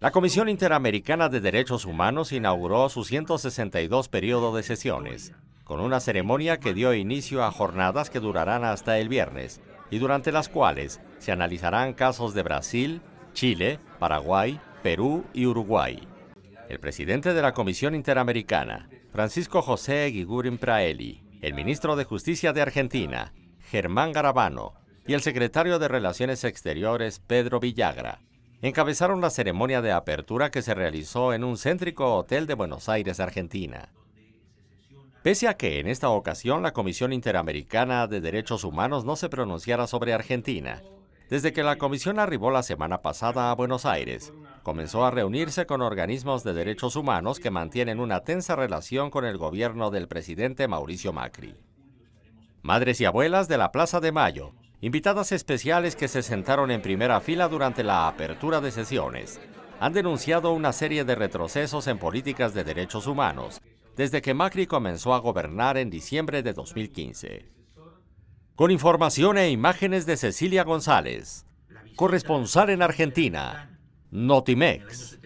La Comisión Interamericana de Derechos Humanos inauguró su 162 periodo de sesiones, con una ceremonia que dio inicio a jornadas que durarán hasta el viernes y durante las cuales se analizarán casos de Brasil, Chile, Paraguay, Perú y Uruguay. El presidente de la Comisión Interamericana, Francisco José Guigurín Praeli, el ministro de Justicia de Argentina, Germán Garabano, y el secretario de Relaciones Exteriores, Pedro Villagra, encabezaron la ceremonia de apertura que se realizó en un céntrico hotel de Buenos Aires, Argentina. Pese a que en esta ocasión la Comisión Interamericana de Derechos Humanos no se pronunciara sobre Argentina, desde que la comisión arribó la semana pasada a Buenos Aires, comenzó a reunirse con organismos de derechos humanos que mantienen una tensa relación con el gobierno del presidente Mauricio Macri. Madres y abuelas de la Plaza de Mayo Invitadas especiales que se sentaron en primera fila durante la apertura de sesiones han denunciado una serie de retrocesos en políticas de derechos humanos desde que Macri comenzó a gobernar en diciembre de 2015. Con información e imágenes de Cecilia González, corresponsal en Argentina, Notimex.